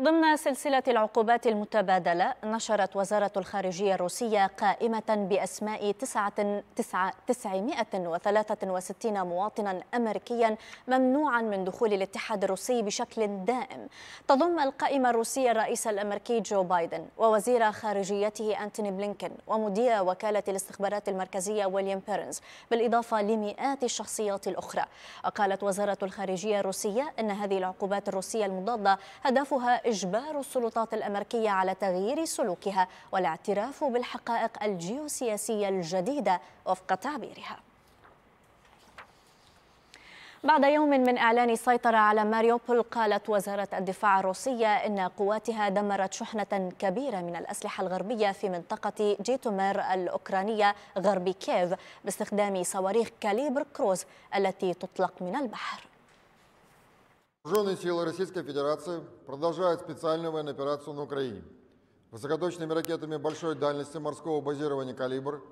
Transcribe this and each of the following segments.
ضمن سلسلة العقوبات المتبادلة نشرت وزارة الخارجية الروسية قائمة بأسماء 963 مواطنا أمريكيا ممنوعا من دخول الاتحاد الروسي بشكل دائم تضم القائمة الروسية الرئيس الأمريكي جو بايدن ووزير خارجيته أنتوني بلينكن ومدير وكالة الاستخبارات المركزية ويليام بيرنز بالإضافة لمئات الشخصيات الأخرى وقالت وزارة الخارجية الروسية أن هذه العقوبات الروسية المضادة هدفها إجبار السلطات الأمريكية على تغيير سلوكها والاعتراف بالحقائق الجيوسياسية الجديدة وفق تعبيرها بعد يوم من إعلان السيطرة على ماريوبول قالت وزارة الدفاع الروسية إن قواتها دمرت شحنة كبيرة من الأسلحة الغربية في منطقة جيتومير الأوكرانية غرب كييف باستخدام صواريخ كاليبر كروز التي تطلق من البحر Вооруженные силы Российской Федерации продолжают специальную военную операцию на Украине. Высокоточными ракетами большой дальности морского базирования «Калибр»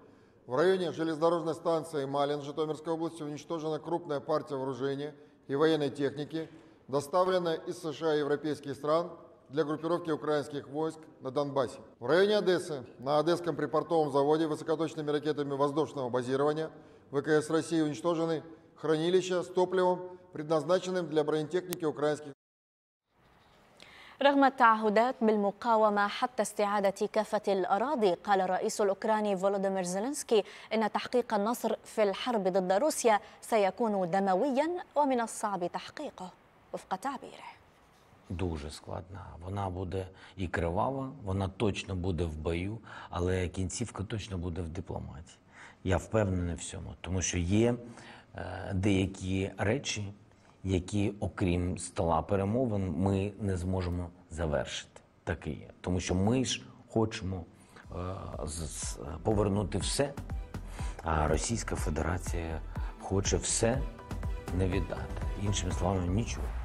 в районе железнодорожной станции Малин Житомирской области уничтожена крупная партия вооружения и военной техники, доставленная из США и европейских стран для группировки украинских войск на Донбассе. В районе Одессы на Одесском припортовом заводе высокоточными ракетами воздушного базирования ВКС России уничтожены хранилища с топливом, предназначенным для бронетехники украинских رغم التعهدات بالمقاومة حتى استعادة كافة الأراضي قال الرئيس الأوكراني فولوديمير زيلينسكي إن تحقيق النصر في الحرب ضد روسيا سيكون دمويا ومن الصعب تحقيقه وفق تعبيره Дуже складна. Вона буде і кривава, вона точно буде в бою, але кінцівка точно буде в дипломатії. Я впевнений в цьому, тому що є Е, деякі речі, які, окрім стола перемовин, ми не зможемо завершити. Так є. Тому що ми ж хочемо е, повернути все, а Російська Федерація хоче все не віддати. Іншими словами, нічого.